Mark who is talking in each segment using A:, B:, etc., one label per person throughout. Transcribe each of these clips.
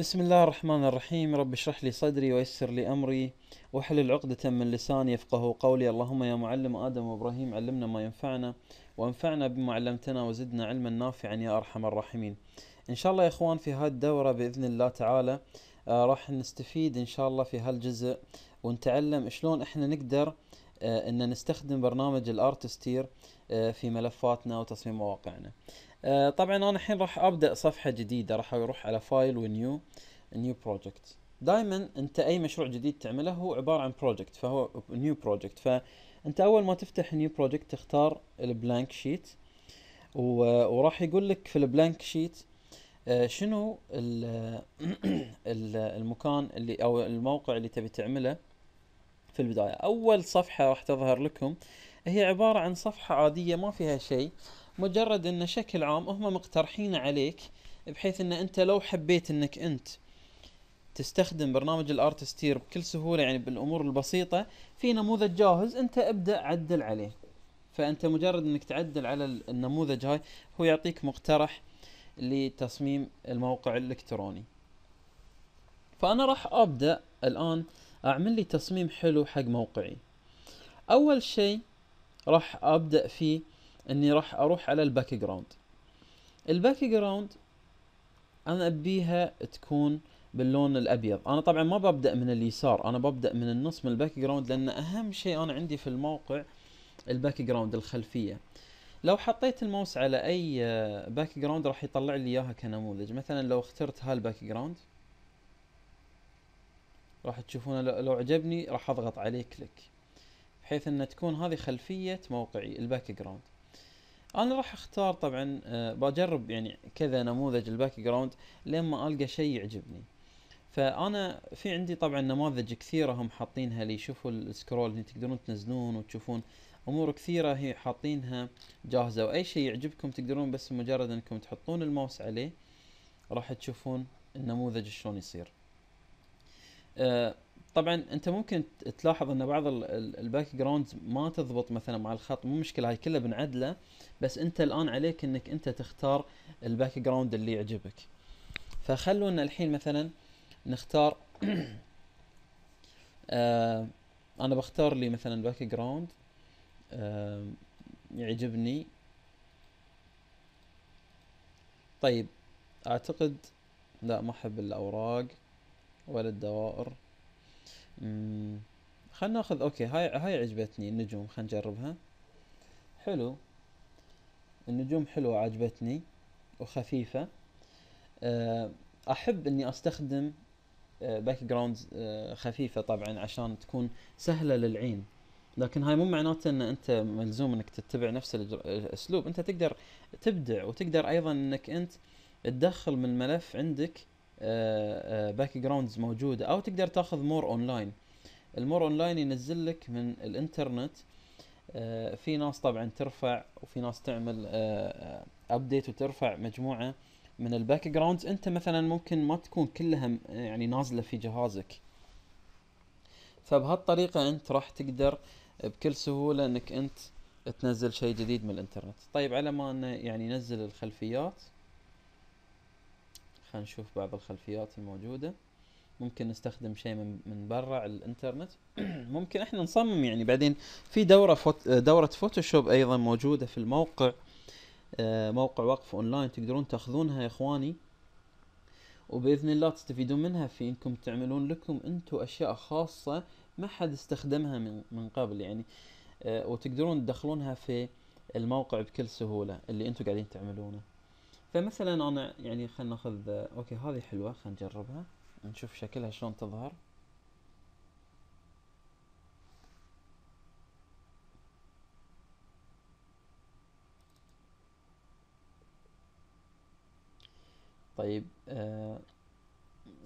A: بسم الله الرحمن الرحيم رب اشرح لي صدري ويسر لي امري واحلل عقدة من لساني يفقه قولي اللهم يا معلم ادم وابراهيم علمنا ما ينفعنا وانفعنا بما علمتنا وزدنا علما نافعا يا ارحم الراحمين. ان شاء الله يا اخوان في هذه الدورة باذن الله تعالى آه راح نستفيد ان شاء الله في هالجزء ونتعلم شلون احنا نقدر آه ان نستخدم برنامج الارتستير آه في ملفاتنا وتصميم مواقعنا. آه، طبعا انا الحين راح ابدا صفحه جديده راح اروح على فايل ونيو نيو بروجكت دائما انت اي مشروع جديد تعمله هو عباره عن بروجكت فهو نيو بروجكت فانت اول ما تفتح نيو بروجكت تختار البلانك شيت وراح يقول لك في البلانك آه، شيت شنو المكان اللي او الموقع اللي تبي تعمله في البدايه اول صفحه راح تظهر لكم هي عباره عن صفحه عاديه ما فيها شيء آه مجرد ان شكل عام هم مقترحين عليك بحيث ان انت لو حبيت انك انت تستخدم برنامج الارتستير بكل سهوله يعني بالامور البسيطه في نموذج جاهز انت ابدا عدل عليه فانت مجرد انك تعدل على النموذج هاي هو يعطيك مقترح لتصميم الموقع الالكتروني فانا راح ابدا الان اعمل لي تصميم حلو حق موقعي اول شيء راح ابدا فيه اني راح اروح على الباك جراوند الباك جراوند انا ابيها تكون باللون الابيض انا طبعا ما ببدا من اليسار انا ببدا من النص من الباك جراوند لان اهم شيء انا عندي في الموقع الباك جراوند الخلفيه لو حطيت الماوس على اي باك جراوند راح يطلع لي اياها كنموذج مثلا لو اخترت هالباك جراوند راح تشوفونه لو عجبني راح اضغط عليه كليك بحيث ان تكون هذه خلفيه موقعي الباك جراوند انا راح اختار طبعا آه، بجرب يعني كذا نموذج الباك جراوند لما القى شيء يعجبني فانا في عندي طبعا نماذج كثيره هم حاطينها لي شوفوا السكرول اللي تقدرون تنزلون وتشوفون امور كثيره هي حاطينها جاهزه واي شيء يعجبكم تقدرون بس مجرد انكم تحطون الماوس عليه راح تشوفون النموذج شلون يصير أه طبعا انت ممكن تلاحظ ان بعض الباك جراوندز ما تضبط مثلا مع الخط مو مشكله هاي كلها بنعدله بس انت الان عليك انك انت تختار الباك جراوند اللي يعجبك فخلونا الحين مثلا نختار آه انا بختار لي مثلا باك جراوند آه يعجبني طيب اعتقد لا ما احب الاوراق ولا الدوائر امم خلنا ناخذ اوكي هاي هاي عجبتني النجوم خلينا نجربها حلو النجوم حلوة عجبتني وخفيفة آه، احب اني استخدم باك آه، جراوند آه، خفيفة طبعا عشان تكون سهلة للعين لكن هاي مو معناته ان انت ملزوم انك تتبع نفس الاسلوب انت تقدر تبدع وتقدر ايضا انك انت تدخل من ملف عندك باك جراوندز موجوده او تقدر تاخذ مور اونلاين المور اونلاين ينزل لك من الانترنت آه، في ناس طبعا ترفع وفي ناس تعمل ابديت آه، وترفع مجموعه من الباك جراوندز انت مثلا ممكن ما تكون كلها يعني نازله في جهازك فبهالطريقه انت راح تقدر بكل سهوله انك انت تنزل شيء جديد من الانترنت طيب على ما انه يعني ينزل الخلفيات خلينا نشوف بعض الخلفيات الموجودة ممكن نستخدم شيء من من برا الانترنت ممكن احنا نصمم يعني بعدين في دورة فوت دورة فوتوشوب ايضا موجودة في الموقع آه، موقع وقف اونلاين تقدرون تاخذونها يا اخواني وباذن الله تستفيدون منها في انكم تعملون لكم انتم اشياء خاصة ما حد استخدمها من من قبل يعني آه، وتقدرون تدخلونها في الموقع بكل سهولة اللي انتم قاعدين تعملونه فمثلا انا يعني خلينا ناخذ اوكي هذه حلوه خلينا نجربها نشوف شكلها شلون تظهر طيب آه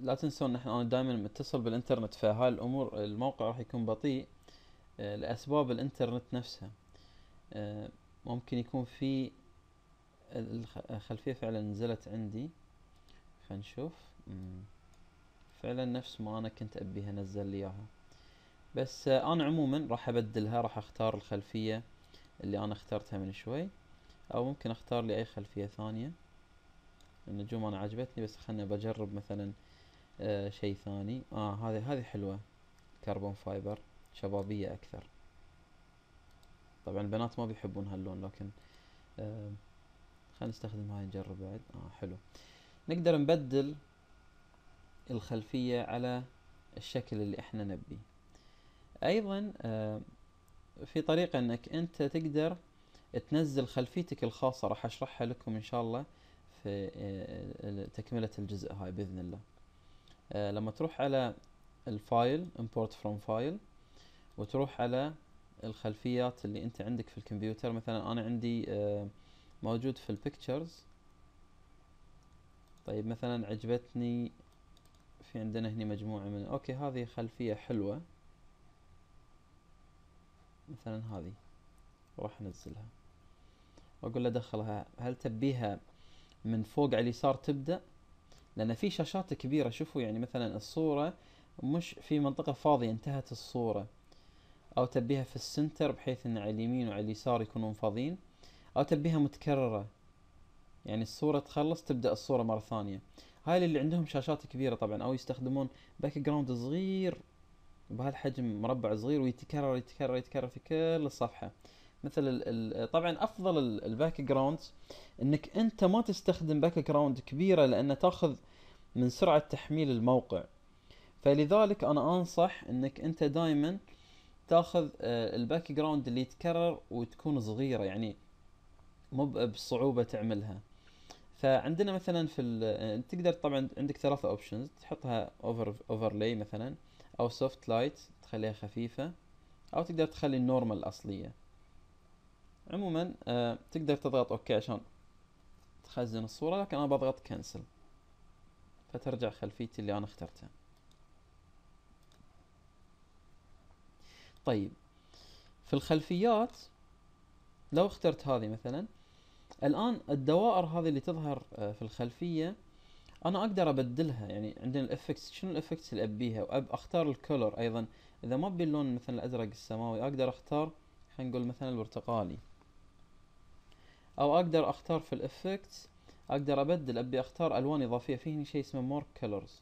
A: لا تنسون نحن انا دائما متصل بالانترنت فهاي الامور الموقع راح يكون بطيء آه لاسباب الانترنت نفسها آه ممكن يكون في الخلفية فعلا نزلت عندي فنشوف فعلا نفس ما انا كنت ابيها نزل لي اياها بس انا عموما راح ابدلها راح اختار الخلفية اللي انا اخترتها من شوي او ممكن اختار لي اي خلفية ثانية النجوم انا عجبتني بس خلنا بجرب مثلا آه شيء ثاني اه هذه هذه حلوة كربون فايبر شبابية اكثر طبعا البنات ما بيحبون هاللون لكن آه خلينا نستخدم هاي نجرب بعد اه حلو نقدر نبدل الخلفية على الشكل اللي احنا نبيه ايضا آه في طريقة انك انت تقدر تنزل خلفيتك الخاصة راح اشرحها لكم ان شاء الله في آه تكملة الجزء هاي باذن الله آه لما تروح على الفايل import from file وتروح على الخلفيات اللي انت عندك في الكمبيوتر مثلا انا عندي آه موجود في البيكتشرز طيب مثلا عجبتني في عندنا هنا مجموعة من اوكي هذه خلفية حلوة مثلا هذه راح انزلها واقول له دخلها هل تبيها من فوق على اليسار تبدأ لان في شاشات كبيرة شوفوا يعني مثلا الصورة مش في منطقة فاضية انتهت الصورة او تبيها في السنتر بحيث ان على اليمين وعلى اليسار يكونون فاضيين أو تلبيها متكررة يعني الصورة تخلص تبدأ الصورة مرة ثانية هاي اللي عندهم شاشات كبيرة طبعا أو يستخدمون باك جراوند صغير بهالحجم مربع صغير ويتكرر يتكرر يتكرر في كل الصفحة مثل طبعا أفضل الباك جراوند إنك أنت ما تستخدم باك جراوند كبيرة لأن تاخذ من سرعة تحميل الموقع فلذلك أنا أنصح إنك أنت دايما تاخذ آه، الباك جراوند اللي يتكرر وتكون صغيرة يعني مو بصعوبه تعملها فعندنا مثلا في تقدر طبعا عندك ثلاثة اوبشنز تحطها اوفر اوفرلاي مثلا او سوفت لايت تخليها خفيفه او تقدر تخلي النورمال الاصليه عموما آه تقدر تضغط اوكي عشان تخزن الصوره لكن انا بضغط كنسل فترجع خلفيتي اللي انا اخترتها طيب في الخلفيات لو اخترت هذه مثلا الان الدوائر هذه اللي تظهر آه، في الخلفيه انا اقدر ابدلها يعني عندنا الافكتس شنو الافكتس اللي ابيها واب اختار الكولر ايضا اذا ما ابي اللون مثلا الازرق السماوي اقدر اختار خلينا نقول مثلا البرتقالي او اقدر اختار في الافكتس اقدر ابدل ابي اختار الوان اضافيه في شيء اسمه مور كلرز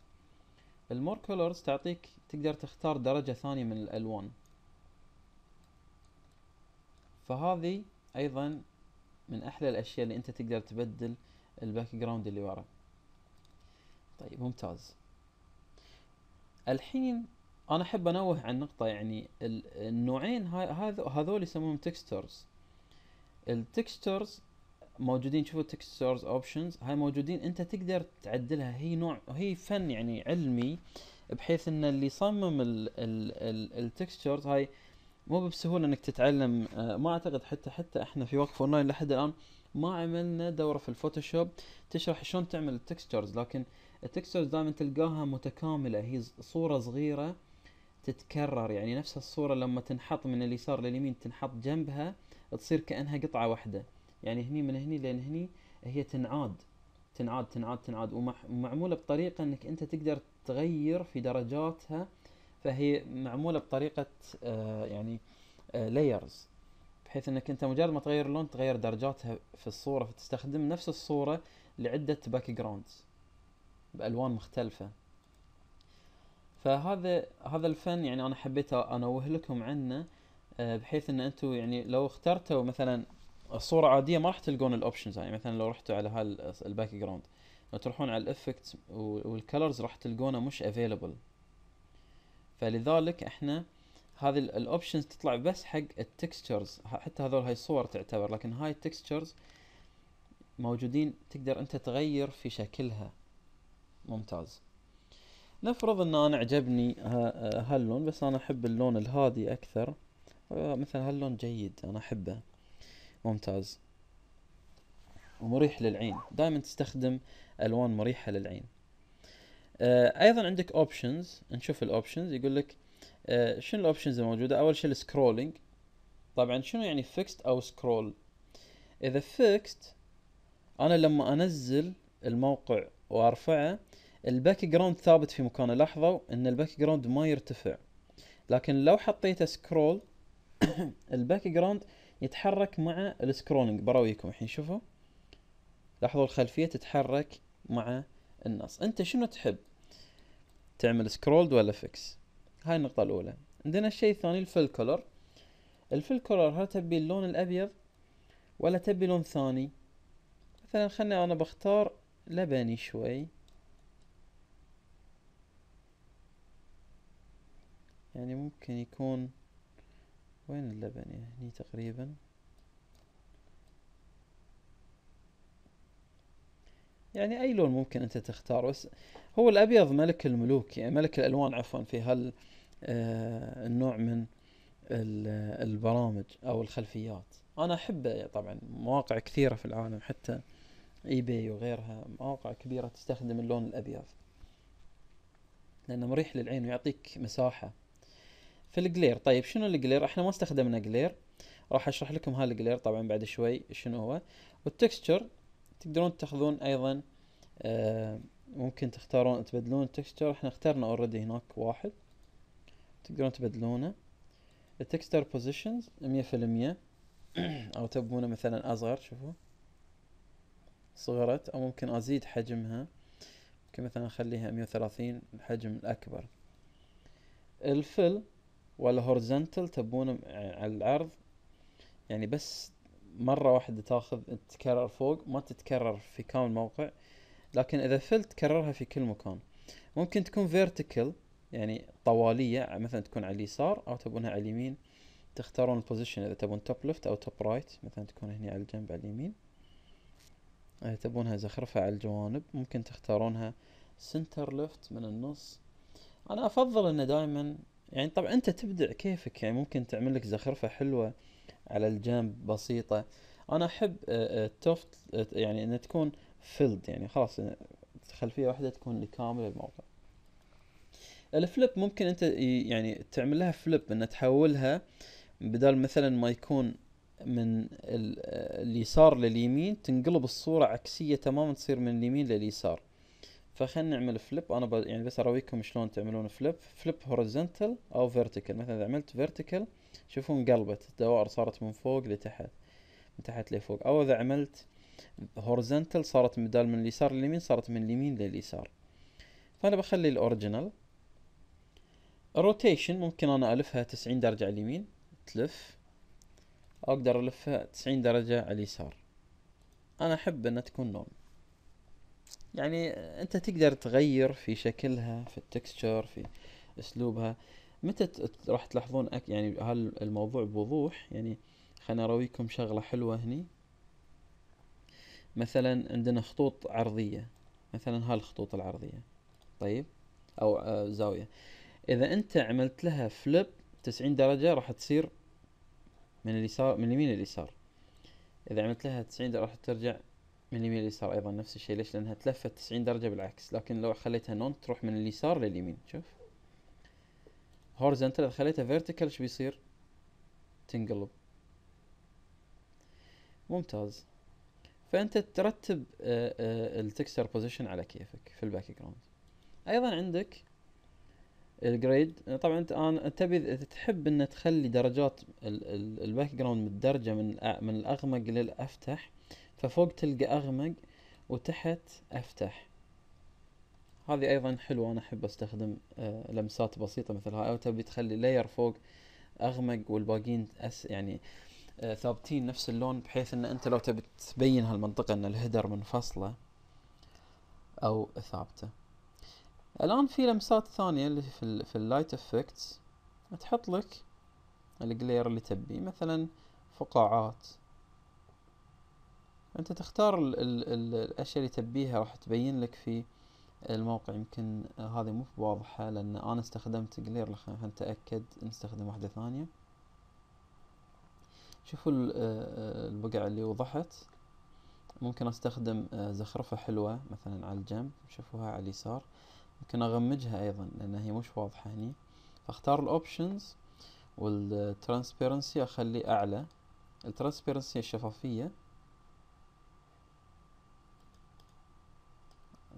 A: المور كلرز تعطيك تقدر تختار درجه ثانيه من الالوان فهذه ايضا من احلى الاشياء اللي انت تقدر تبدل الباك جراوند اللي ورا طيب ممتاز الحين انا احب انوه عن نقطه يعني النوعين هذول يسمونهم تكسترز التكسترز موجودين شوفوا تكستورز اوبشنز هاي موجودين انت تقدر تعدلها هي نوع هي فن يعني علمي بحيث ان اللي صمم التكستورز هاي مو بسهوله انك تتعلم آه، ما اعتقد حتى حتى احنا في وقف اونلاين لحد الان ما عملنا دوره في الفوتوشوب تشرح شلون تعمل التكستشرز لكن التكستشرز دائما تلقاها متكامله هي صوره صغيره تتكرر يعني نفس الصوره لما تنحط من اليسار لليمين تنحط جنبها تصير كانها قطعه واحده يعني هني من هني لين هني هي تنعاد تنعاد تنعاد تنعاد ومعموله بطريقه انك انت تقدر تغير في درجاتها فهي معموله بطريقه آه، يعني لايرز آه، بحيث انك انت مجرد ما تغير اللون تغير درجاتها في الصوره فتستخدم نفس الصوره لعده باك جراوندز بالوان مختلفه فهذا هذا الفن يعني انا حبيت انوه لكم عنه آه، بحيث ان انتم يعني لو اخترتوا مثلا الصوره عاديه ما راح تلقون الاوبشنز يعني مثلا لو رحتوا على هالباك جراوند لو تروحون على الافكت والكلرز راح تلقونه مش افيلبل فلذلك احنا هذه الاوبشنز تطلع بس حق التكستشرز حتى هذول هاي الصور تعتبر لكن هاي التكستشرز موجودين تقدر انت تغير في شكلها ممتاز نفرض ان انا عجبني آه، هاللون بس انا احب اللون الهادي اكثر آه، مثلا هاللون جيد انا احبه ممتاز ومريح للعين دائما تستخدم الوان مريحه للعين آه، ايضا عندك اوبشنز نشوف الاوبشنز يقول لك آه، شنو الاوبشنز الموجوده اول شيء السكرولينج طبعا شنو يعني فيكست او سكرول اذا فيكست انا لما انزل الموقع وارفعه الباك جراوند ثابت في مكانه لاحظوا ان الباك جراوند ما يرتفع لكن لو حطيته سكرول الباك جراوند يتحرك مع السكرولينج براويكم الحين شوفوا لاحظوا الخلفيه تتحرك مع النص انت شنو تحب تعمل سكرولد ولا فيكس هاي النقطة الأولى عندنا الشيء الثاني الفل كولر الفل كولر هل تبي اللون الأبيض ولا تبي لون ثاني مثلا خلنا أنا بختار لبني شوي يعني ممكن يكون وين اللبني هني تقريبا يعني اي لون ممكن انت تختاره بس هو الابيض ملك الملوك يعني ملك الالوان عفوا في هال آه، النوع من البرامج او الخلفيات انا احبه طبعا مواقع كثيره في العالم حتى اي باي وغيرها مواقع كبيره تستخدم اللون الابيض لانه مريح للعين ويعطيك مساحه في الجلير طيب شنو الجلير احنا ما استخدمنا جلير راح اشرح لكم هالجلير طبعا بعد شوي شنو هو والتكستشر تقدرون تاخذون ايضا آه، ممكن تختارون تبدلون التكستشر احنا اخترنا اوريدي هناك واحد تقدرون تبدلونه التكستشر بوزيشنز 100% او تبونه مثلا اصغر شوفوا صغرت او ممكن ازيد حجمها ممكن مثلا اخليها مية وثلاثين الحجم الاكبر الفل هورزنتال تبونه على العرض يعني بس مره واحده تاخذ تتكرر فوق ما تتكرر في كامل موقع لكن اذا فلت كررها في كل مكان ممكن تكون فيرتيكال يعني طواليه مثلا تكون على اليسار او تبونها على اليمين تختارون البوزيشن اذا تبون توب ليفت او توب رايت مثلا تكون هنا على الجنب على اليمين اذا تبونها زخرفة على الجوانب ممكن تختارونها سنتر ليفت من النص انا افضل انه دائما يعني طبعا انت تبدع كيفك يعني ممكن تعمل لك زخرفة حلوة على الجنب بسيطة انا احب آه، آه، التوفت آه، يعني انها تكون فيلد يعني خلاص خلفية واحدة تكون لكامل الموقع الفليب ممكن انت يعني تعمل لها فليب ان تحولها بدل مثلا ما يكون من اليسار لليمين تنقلب الصورة عكسية تماما تصير من اليمين لليسار فخلنا نعمل فليب انا يعني بس اراويكم شلون تعملون فليب فليب هوريزونتال او فيرتيكال مثلا اذا عملت فيرتيكال شوفوا انقلبت الدوائر صارت من فوق لتحت من تحت لفوق او اذا عملت هورزنتال صارت بدال من اليسار لليمين صارت من اليمين لليسار فانا بخلي الاوريجينال الروتيشن ممكن انا الفها تسعين درجة على اليمين تلف اقدر الفها تسعين درجة على اليسار انا احب انها تكون نون يعني انت تقدر تغير في شكلها في التكستشر في اسلوبها متى راح تلاحظون أك يعني هالموضوع بوضوح يعني خلنا ارويكم شغلة حلوة هني مثلا عندنا خطوط عرضية مثلا هالخطوط العرضية طيب او آه، زاوية اذا انت عملت لها فليب تسعين درجة راح تصير من اليسار من اليمين لليسار اذا عملت لها تسعين درجة راح ترجع من اليمين لليسار ايضا نفس الشيء ليش لانها تلفت تسعين درجة بالعكس لكن لو خليتها نون تروح من اليسار لليمين شوف هوريزونتال اذا خليتها فيرتيكال ايش بيصير تنقلب ممتاز فانت ترتب آه، آه، التكستر بوزيشن على كيفك في الباك جراوند ايضا عندك الجريد طبعا انت انا تبي تحب ان تخلي درجات الباك جراوند متدرجه من من الاغمق للافتح ففوق تلقى اغمق وتحت افتح هذه ايضا حلوه انا احب استخدم آه، لمسات بسيطه مثل هاي او تبي تخلي لاير فوق اغمق والباقيين أس يعني آه، ثابتين نفس اللون بحيث ان انت لو تبي تبين هالمنطقه ان الهدر منفصله او ثابته الان في لمسات ثانيه اللي في الـ في اللايت افكتس تحط لك الجلير اللي تبيه مثلا فقاعات انت تختار الـ الـ الاشياء اللي تبيها راح تبين لك في الموقع يمكن هذه مو واضحة لان انا استخدمت جلير خلينا نتأكد نستخدم واحدة ثانية شوفوا آه، البقع اللي وضحت ممكن استخدم آه، زخرفة حلوة مثلا على الجنب شوفوها على اليسار ممكن اغمجها ايضا لان هي مش واضحة هني فاختار الاوبشنز والترانسبيرنسي أخلي اعلى الترانسبيرنسي الشفافية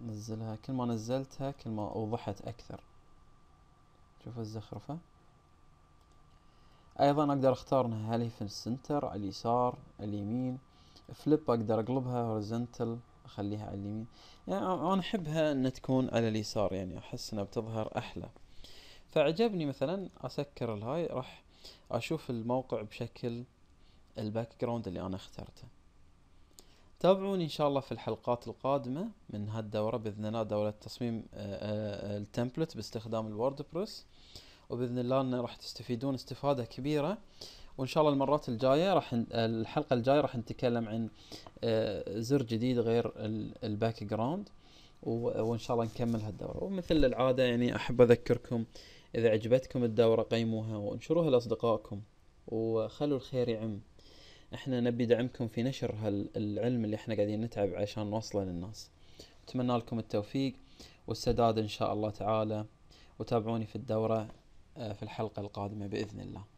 A: نزلها كل ما نزلتها كل ما اوضحت اكثر شوف الزخرفة ايضا اقدر اختار انها هل هي في السنتر على اليسار على اليمين فليب اقدر اقلبها هوريزنتال اخليها على اليمين يعني انا احبها انها تكون على اليسار يعني احس انها بتظهر احلى فعجبني مثلا اسكر الهاي راح اشوف الموقع بشكل الباك جراوند اللي انا اخترته تابعوني ان شاء الله في الحلقات القادمه من هالدوره باذن الله دوره تصميم آه، آه، آه، التمبلت باستخدام الووردبريس وباذن الله ان راح تستفيدون استفاده كبيره وان شاء الله المرات الجايه راح الحلقه الجايه راح نتكلم عن زر جديد غير الباك جراوند وان شاء الله نكمل هالدوره ومثل العاده يعني احب اذكركم اذا عجبتكم الدوره قيموها وانشروها لاصدقائكم وخلوا الخير يعم احنا نبي دعمكم في نشر هالعلم اللي احنا قاعدين نتعب عشان نوصله للناس اتمنى لكم التوفيق والسداد ان شاء الله تعالى وتابعوني في الدورة آه، في الحلقة القادمة بإذن الله